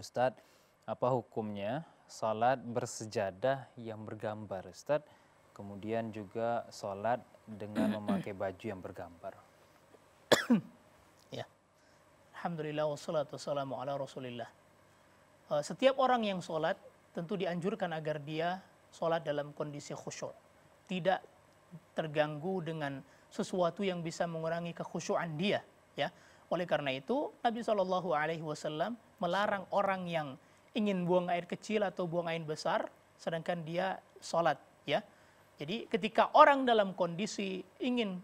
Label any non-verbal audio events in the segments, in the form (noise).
Ustadz, apa hukumnya salat bersejadah yang bergambar Ustadz? Kemudian juga salat dengan (clears throat) memakai baju yang bergambar. ya. Alhamdulillah wassalatu wassalamu ala Rasulillah. Eh, setiap orang yang salat tentu dianjurkan agar dia salat dalam kondisi khusyuk. Tidak terganggu dengan sesuatu yang bisa mengurangi kekhusyuan dia. Ya, oleh karena itu, Nabi Shallallahu Alaihi Wasallam melarang orang yang ingin buang air kecil atau buang air besar, sedangkan dia sholat. Ya, jadi ketika orang dalam kondisi ingin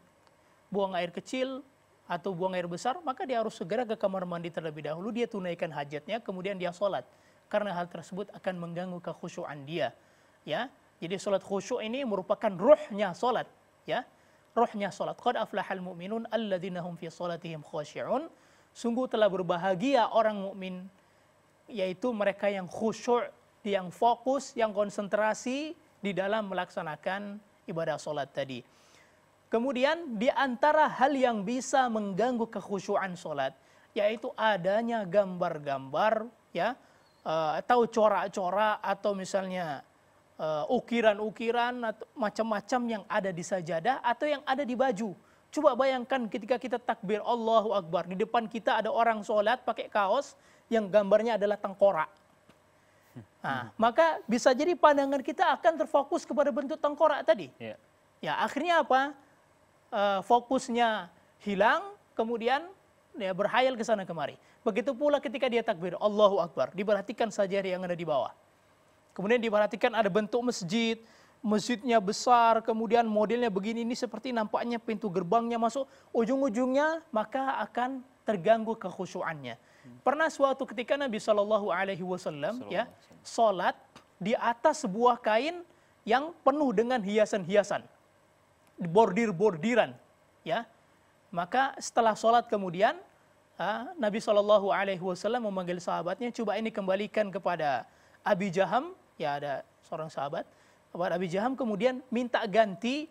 buang air kecil atau buang air besar, maka dia harus segera ke kamar mandi terlebih dahulu. Dia tunaikan hajatnya, kemudian dia sholat. Karena hal tersebut akan mengganggu kekhusyuan dia. Ya, jadi sholat khusyuk ini merupakan ruhnya sholat. Ya, rohnya salat. Qad aflahal mu'minun alladzina hum fi salatihim khasyi'un. Sungguh telah berbahagia orang mukmin yaitu mereka yang khusyuk, yang fokus, yang konsentrasi di dalam melaksanakan ibadah salat tadi. Kemudian di antara hal yang bisa mengganggu kekhusyuan sholat, yaitu adanya gambar-gambar ya eh, atau corak-corak atau misalnya Eh, ukiran-ukiran uh, atau macam-macam yang ada di sajadah atau yang ada di baju. Coba bayangkan ketika kita takbir Allahu Akbar, di depan kita ada orang sholat pakai kaos yang gambarnya adalah tengkorak. Nah, hmm. maka bisa jadi pandangan kita akan terfokus kepada bentuk tengkorak tadi. Yeah. Ya, akhirnya apa? Uh, fokusnya hilang, kemudian ya berhayal ke sana kemari. Begitu pula ketika dia takbir Allahu Akbar, diperhatikan saja yang ada di bawah. Kemudian diperhatikan ada bentuk masjid, masjidnya besar, kemudian modelnya begini ini seperti nampaknya pintu gerbangnya masuk ujung-ujungnya maka akan terganggu kekhusyuannya. Hmm. Pernah suatu ketika Nabi Shallallahu alaihi wasallam ya salat di atas sebuah kain yang penuh dengan hiasan-hiasan. Bordir-bordiran ya. Maka setelah salat kemudian ah, Nabi Shallallahu alaihi wasallam memanggil sahabatnya, "Coba ini kembalikan kepada Abi Jaham ya ada seorang sahabat sahabat Abi Jaham kemudian minta ganti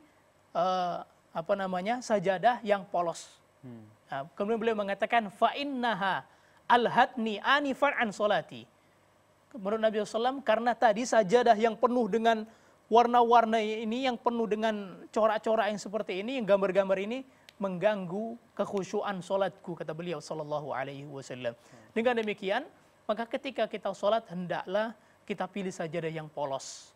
uh, apa namanya sajadah yang polos. Hmm. Nah, kemudian beliau mengatakan fa innaha alhatni anifan an solati. Menurut Nabi SAW karena tadi sajadah yang penuh dengan warna-warna ini yang penuh dengan corak-corak yang seperti ini, yang gambar-gambar ini mengganggu kekhusyuan solatku kata beliau Sallallahu Alaihi Wasallam. Hmm. Dengan demikian maka ketika kita solat hendaklah kita pilih saja deh yang polos.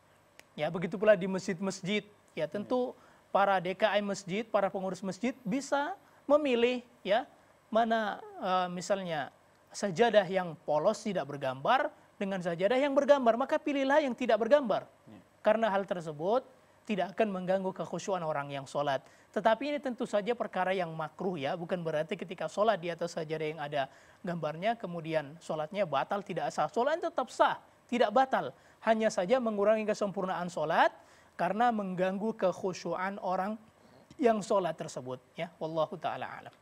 Ya, begitu pula di masjid-masjid. Ya, tentu para DKI masjid, para pengurus masjid bisa memilih ya mana uh, misalnya sajadah yang polos tidak bergambar dengan sajadah yang bergambar, maka pilihlah yang tidak bergambar. Ya. Karena hal tersebut tidak akan mengganggu kekhusyuan orang yang sholat. Tetapi ini tentu saja perkara yang makruh ya, bukan berarti ketika sholat di atas sajadah yang ada gambarnya, kemudian sholatnya batal, tidak sah. sholat tetap sah, tidak batal. Hanya saja mengurangi kesempurnaan sholat karena mengganggu kekhusyuan orang yang sholat tersebut. Ya, Wallahu ta'ala alam.